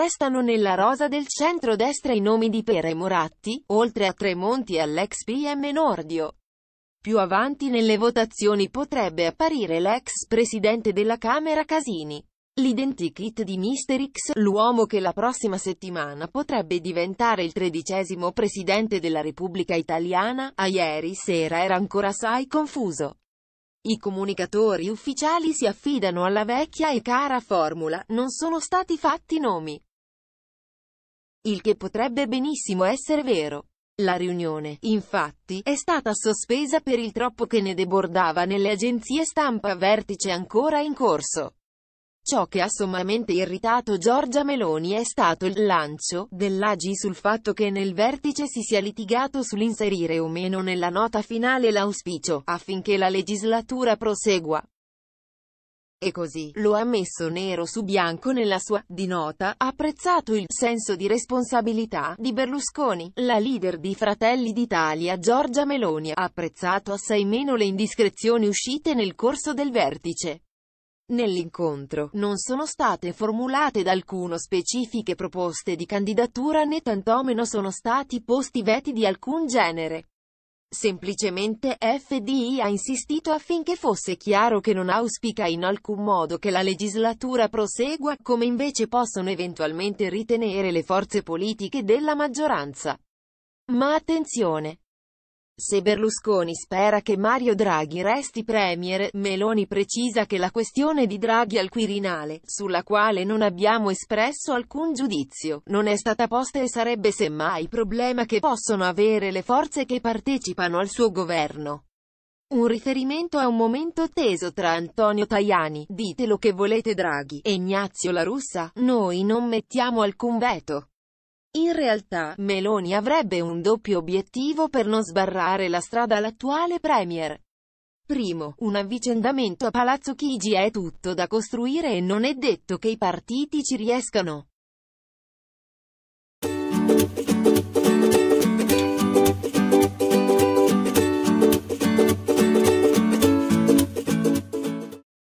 Restano nella rosa del centro-destra i nomi di Pere e Moratti, oltre a Tremonti e all'ex PM Nordio. Più avanti nelle votazioni potrebbe apparire l'ex presidente della Camera Casini. L'identikit di Mr. X, l'uomo che la prossima settimana potrebbe diventare il tredicesimo presidente della Repubblica Italiana, a ieri sera era ancora assai confuso. I comunicatori ufficiali si affidano alla vecchia e cara formula, non sono stati fatti nomi il che potrebbe benissimo essere vero. La riunione, infatti, è stata sospesa per il troppo che ne debordava nelle agenzie stampa vertice ancora in corso. Ciò che ha sommamente irritato Giorgia Meloni è stato il lancio dell'Agi sul fatto che nel vertice si sia litigato sull'inserire o meno nella nota finale l'auspicio, affinché la legislatura prosegua e così lo ha messo nero su bianco nella sua di nota, apprezzato il senso di responsabilità di Berlusconi, la leader di Fratelli d'Italia Giorgia Meloni, ha apprezzato assai meno le indiscrezioni uscite nel corso del vertice. Nell'incontro, non sono state formulate da alcuno specifiche proposte di candidatura né tantomeno sono stati posti veti di alcun genere. Semplicemente FDI ha insistito affinché fosse chiaro che non auspica in alcun modo che la legislatura prosegua, come invece possono eventualmente ritenere le forze politiche della maggioranza. Ma attenzione! Se Berlusconi spera che Mario Draghi resti premier, Meloni precisa che la questione di Draghi al Quirinale, sulla quale non abbiamo espresso alcun giudizio, non è stata posta e sarebbe semmai problema che possono avere le forze che partecipano al suo governo. Un riferimento a un momento teso tra Antonio Tajani, ditelo che volete Draghi, e Ignazio La Russa, noi non mettiamo alcun veto. In realtà, Meloni avrebbe un doppio obiettivo per non sbarrare la strada all'attuale Premier. Primo, un avvicendamento a Palazzo Chigi è tutto da costruire e non è detto che i partiti ci riescano.